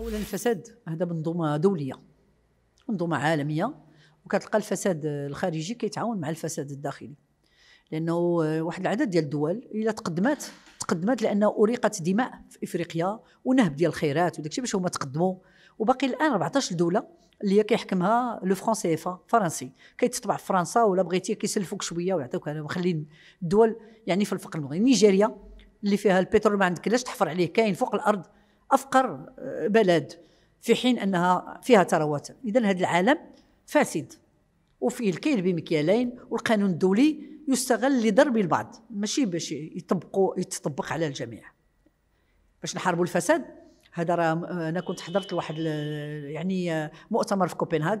اولا الفساد هذا منظومه دوليه منظومه عالميه وكتلقى الفساد الخارجي كيتعاون مع الفساد الداخلي لانه واحد العدد ديال الدول الا تقدمات تقدمات لان اريقت دماء في افريقيا ونهب ديال الخيرات وداك باش هما تقدموا وباقي الان 14 دوله اللي هي كيحكمها لو فرون سي اف فرنسي كيتطبع في فرنسا ولا بغيتي كيسلفوك شويه ويعطيوك انا مخلي الدول يعني في الفقر المغربي نيجيريا اللي فيها البترول ما عندك علاش تحفر عليه كاين فوق الارض افقر آه، بلد في حين انها فيها ثروات اذا هذا العالم فاسد وفيه الكيل بمكيالين والقانون الدولي يستغل لضرب البعض ماشي باش يطبقوا يتطبق على الجميع باش نحاربوا الفساد هذا راه آه، انا كنت حضرت لواحد يعني آه، مؤتمر في كوبنهاغ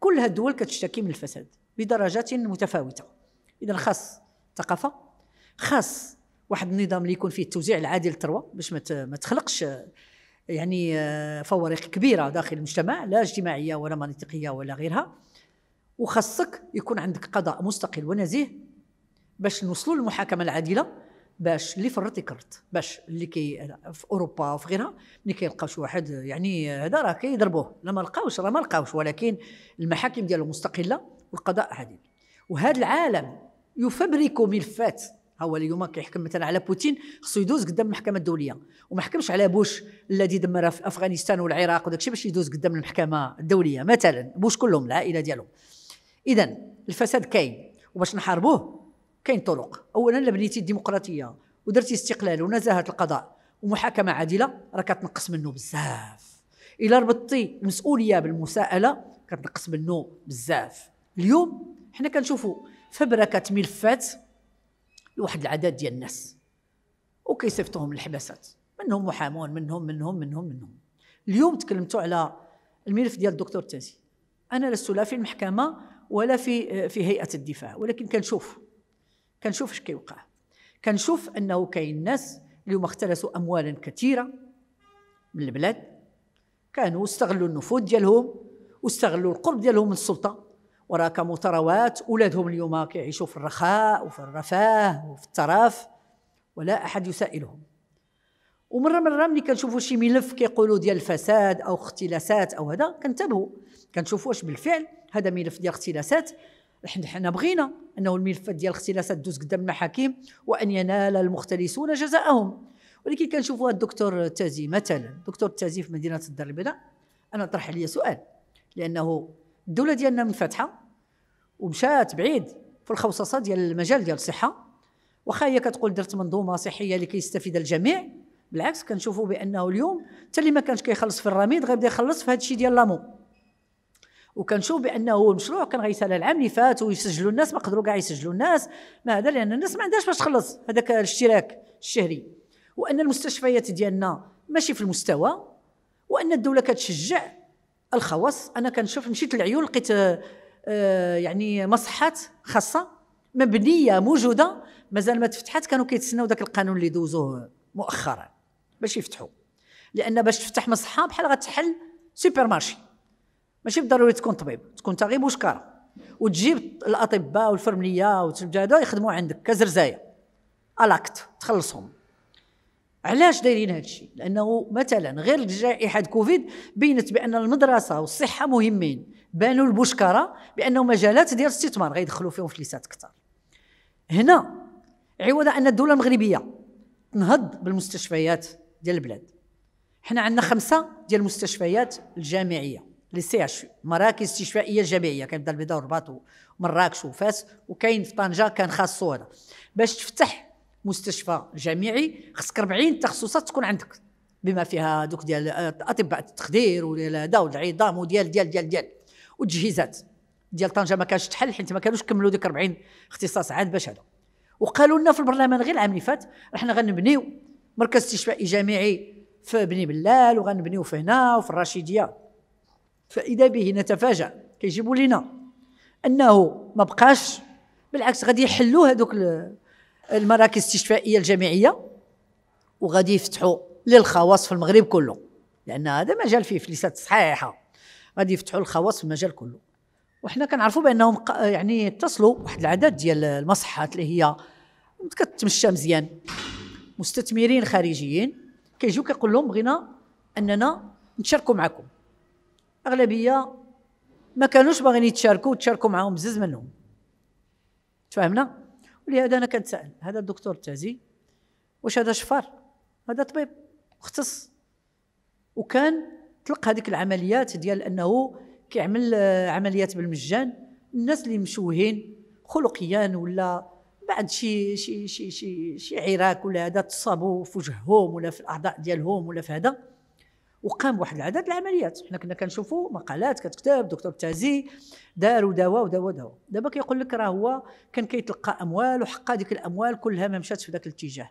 كل هاد الدول كتشتكي من الفساد بدرجات متفاوته اذا خاص ثقافه خاص واحد النظام اللي يكون فيه التوزيع العادل للثروه باش ما تخلقش يعني فوارق كبيره داخل المجتمع لا اجتماعيه ولا منطقيه ولا غيرها وخاصك يكون عندك قضاء مستقل ونزيه باش نوصلوا للمحاكمه العادله باش اللي فرط يكرط باش اللي كي في اوروبا وفي غيرها ملي كيلقاو شي واحد يعني هذا راه كيضربوه لا ما لقاوش راه ما لقاوش ولكن المحاكم ديالو مستقله والقضاء عادل وهذا العالم يفبرك ملفات ها هو اليوم كيحكم مثلا على بوتين خصو يدوز قدام المحكمه الدوليه وما حكمش على بوش الذي دمر في افغانستان والعراق وداك الشيء باش يدوز قدام المحكمه الدوليه مثلا بوش كلهم العائله ديالو اذا الفساد كاين وباش نحاربوه كاين طرق اولا لبنيتي الديمقراطيه ودرتي استقلال ونزاهه القضاء ومحاكمه عادله راه كتنقص منه بزاف الا ربطتي المسؤوليه بالمساءله كتنقص منه بزاف اليوم حنا كنشوفوا فبركه ملفات لواحد العدد ديال الناس وكيصيفطوهم للحباسات منهم محامون منهم منهم منهم منهم اليوم تكلمتوا على الملف ديال الدكتور تازي انا لست لا في المحكمه ولا في في هيئه الدفاع ولكن كنشوف كنشوف اش كيوقع كنشوف انه كاين ناس اليوم اختلسوا اموالا كثيره من البلاد كانوا استغلوا النفوذ ديالهم واستغلوا القرب ديالهم من السلطه وراك مطروات أولادهم اليوم كيعيشوا في الرخاء وفي الرفاه وفي الترف ولا أحد يسائلهم ومره مره ملي كنشوفوا شي ملف كيقولوا ديال الفساد او اختلاسات او هذا كنتبهوا كنشوفوا واش بالفعل هذا ملف ديال اختلاسات حنا بغينا انه الملف ديال الاختلاسات دوز قدام المحاكم وان ينال المختلسون جزاءهم ولكن كنشوفوا الدكتور تازي مثلا الدكتور تازي في مدينه الدار البيضاء انا طرح لي سؤال لانه الدوله ديالنا منفتحه ومشات بعيد في الخوصصه ديال المجال ديال الصحه واخا هي كتقول درت منظومه صحيه اللي كيستفيد الجميع بالعكس كنشوفوا بانه اليوم حتى اللي ما كانش كيخلص في الرميد غيبدا يخلص في هذا الشيء ديال لامو وكنشوف بانه المشروع كان غيسال العام اللي فات ويسجلوا الناس ما قدروا كاع يسجلوا الناس ما هذا لان الناس ما عندهاش باش تخلص هذاك الاشتراك الشهري وان المستشفيات ديالنا ماشي في المستوى وان الدوله كتشجع الخواص انا كنشوف مشيت للعيون لقيت آه، آه، يعني مصحات خاصه مبنيه موجوده مازال ما تفتحت كانوا كيتسناو ذاك القانون اللي دوزوه مؤخرا باش يفتحوا لان باش تفتح مصحه بحال غتحل سوبر مارشي ماشي بالضروري تكون طبيب تكون انت غير بوشكاره وتجيب الاطباء والفرمليه وتبدا يخدموا عندك كزرزايه الاكت تخلصهم علاش دايرين هذا الشيء لانه مثلا غير جائحه كوفيد بينت بان المدرسه والصحه مهمين بانوا البشكره بانه مجالات ديال الاستثمار غيدخلوا فيهم فليسات اكثر هنا عوض ان الدوله المغربيه تنهض بالمستشفيات ديال البلاد حنا عندنا خمسه ديال المستشفيات الجامعيه لي سي اش مراكز استشفائيه جامعيه كنبدا البيضاء والرباط ومراكش وفاس وكاين في طنجه كان خاصو هذا باش تفتح مستشفى جامعي خصك 40 تخصصات تكون عندك بما فيها دوك ديال آه، اطباء التخدير وديال هذا والعظام وديال ديال ديال ديال والتجهيزات ديال طنجه ما كانش تحل حيت ما كانوش كملوا ديك 40 اختصاص عاد باش هذا وقالوا لنا في البرلمان غير العام اللي فات احنا غنبنيو مركز استشفائي جامعي في بني بلال وغنبنيو في هنا وفي الرشيديه فاذا به نتفاجا كيجيبوا لنا انه ما بقاش بالعكس غادي يحلوا هذوك المراكز الاستشفائيه الجامعيه وغادي يفتحوا للخواص في المغرب كله لان هذا مجال فيه فلسات صحيحه غادي يفتحوا الخواص في المجال كله وحنا كنعرفوا بانهم يعني اتصلوا واحد العدد ديال المصحات اللي هي كتمشى مزيان مستثمرين خارجيين كيجيو كيقول لهم بغينا اننا نتشاركوا معكم اغلبيه ما كانوش باغيين يتشاركوا وتشاركوا معاهم بزز منهم تفاهمنا ولهذا انا كنتسائل هذا الدكتور التازي واش هذا شفار هذا طبيب مختص وكان طلق هذيك العمليات ديال انه كيعمل آه، عمليات بالمجان الناس اللي مشوهين خلقيا ولا بعد شي شي شي شي, شي عراك ولا هذا تصابوا في وجههم ولا في الاعضاء ديالهم ولا في هذا وقام بواحد العدد العمليات حنا كنا كنشوفوا مقالات كتكتب دكتور تازي دار وداوا ودواء داوا دابا كيقول لك راه هو كان كيتلقى اموال وحقا ديك الاموال كلها ما مشاتش في ذاك الاتجاه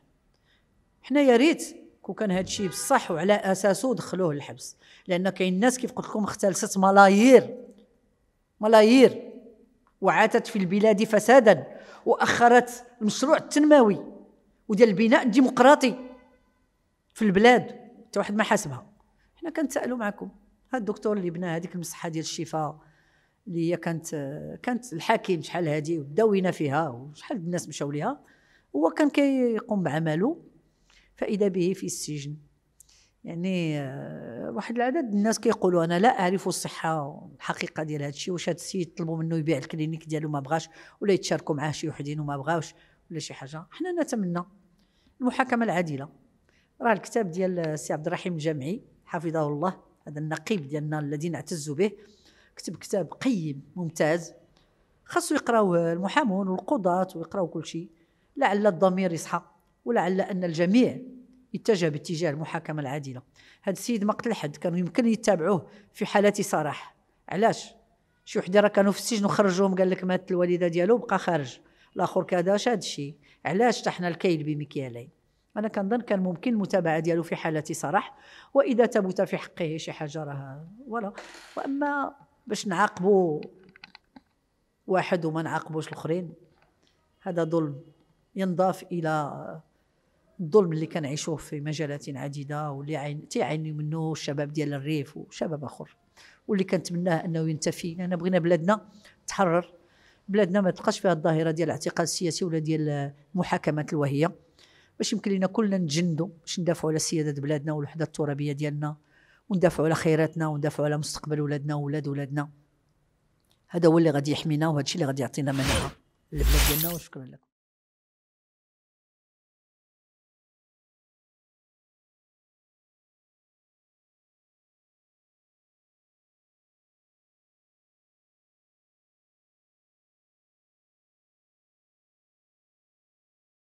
حنا يا ريت كون كان هذا الشيء بصح وعلى اساسه دخلوه للحبس لان كاين ناس كيف قلت لكم اختلست ملايير ملايير وعاتت في البلاد فسادا واخرت المشروع التنموي وديال البناء الديمقراطي في البلاد حتى واحد ما حاسبها حنا كنتسائلوا معكم هاد الدكتور اللي بنا هذيك المصحه ديال الشفاء اللي هي كانت كانت الحاكم شحال هادي وداوينا فيها وشحال الناس مشاو ليها هو كان كيقوم بعمله فاذا به في السجن يعني آه، واحد العدد الناس كيقولوا انا لا اعرف الصحه الحقيقه ديال هذا الشيء واش هذا السيد طلبوا منه يبيع الكلينيك ديالو ما بغاش ولا يتشاركوا معاه شي وحدين وما بغاوش ولا شي حاجه حنا نتمنى المحاكمه العادله راه الكتاب ديال السي عبد الرحيم الجامعي حفظه الله هذا النقيب ديالنا الذي نعتز به كتب كتاب قيم ممتاز خاصو يقراوه المحامون والقضاة ويقراو كل شيء لعل الضمير يصحى ولعل ان الجميع يتجه باتجاه المحاكمه العادله هذا السيد ما قتل حد كانوا يمكن يتابعوه في حالات صراح علاش شي وحده راه كانوا في السجن وخرجوهم قال لك مات الوالده ديالو بقى خارج الاخر كذا شاد شي علاش طحنا الكيل بمكيالين انا كنظن كان ممكن المتابعه ديالو في حاله صراح واذا ثبت في حقه شي حاجه راه فوالا واما باش نعاقبوا واحد وما نعاقبوش الاخرين هذا ظلم ينضاف الى الظلم اللي كنعيشوه في مجالات عديده واللي عين تيعاني منه الشباب ديال الريف وشباب اخر واللي كنتمناه انه ينتفي لان بغينا بلادنا تحرر بلادنا ما تلقاش فيها الظاهره ديال الاعتقال السياسي ولا ديال المحاكمات الوهيه باش يمكن لنا كلنا نتجندوا باش ندافعوا على سياده بلادنا والوحده الترابيه ديالنا وندافعوا على خيراتنا وندافعوا على مستقبل ولادنا وولاد ولادنا هذا هو اللي غادي يحمينا وهذا الشيء اللي غادي يعطينا مناعه للبلاد ديالنا وشكرا لكم